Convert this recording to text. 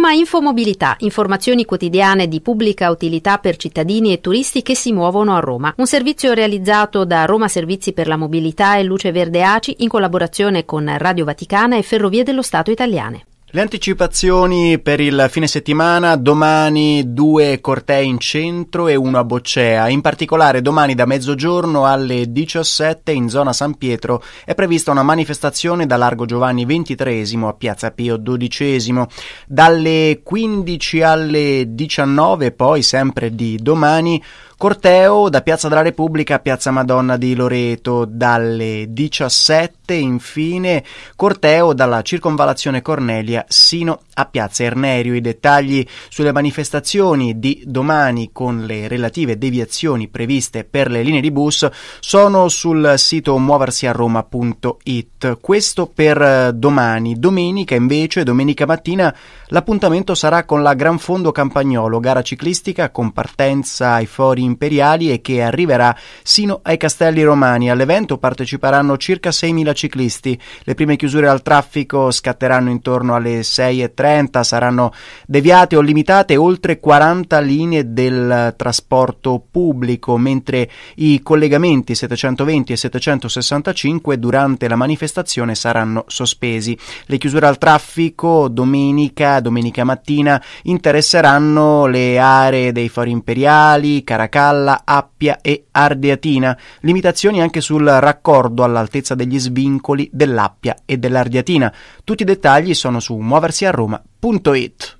Roma Info Mobilità, informazioni quotidiane di pubblica utilità per cittadini e turisti che si muovono a Roma. Un servizio realizzato da Roma Servizi per la Mobilità e Luce Verde ACI in collaborazione con Radio Vaticana e Ferrovie dello Stato italiane. Le anticipazioni per il fine settimana, domani due cortei in centro e uno a Boccea, in particolare domani da mezzogiorno alle 17 in zona San Pietro è prevista una manifestazione da Largo Giovanni XXIII a Piazza Pio XII, dalle 15 alle 19 poi sempre di domani Corteo da Piazza della Repubblica a Piazza Madonna di Loreto dalle 17, infine corteo dalla circonvalazione Cornelia sino a Piazza Ernerio. I dettagli sulle manifestazioni di domani con le relative deviazioni previste per le linee di bus sono sul sito muoversiaroma.it. Questo per eh, domani. Domenica invece, domenica mattina, l'appuntamento sarà con la Gran Fondo Campagnolo, gara ciclistica con partenza ai fori imperiali e che arriverà sino ai castelli romani. All'evento parteciperanno circa 6.000 ciclisti. Le prime chiusure al traffico scatteranno intorno alle 6.30, saranno deviate o limitate oltre 40 linee del trasporto pubblico, mentre i collegamenti 720 e 765 durante la manifestazione saranno sospesi. Le chiusure al traffico domenica, domenica mattina interesseranno le aree dei fori imperiali, Caracas, Caracalla, Appia e Ardeatina, limitazioni anche sul raccordo all'altezza degli svincoli dell'Appia e dell'Ardeatina. Tutti i dettagli sono su muoversiaroma.it.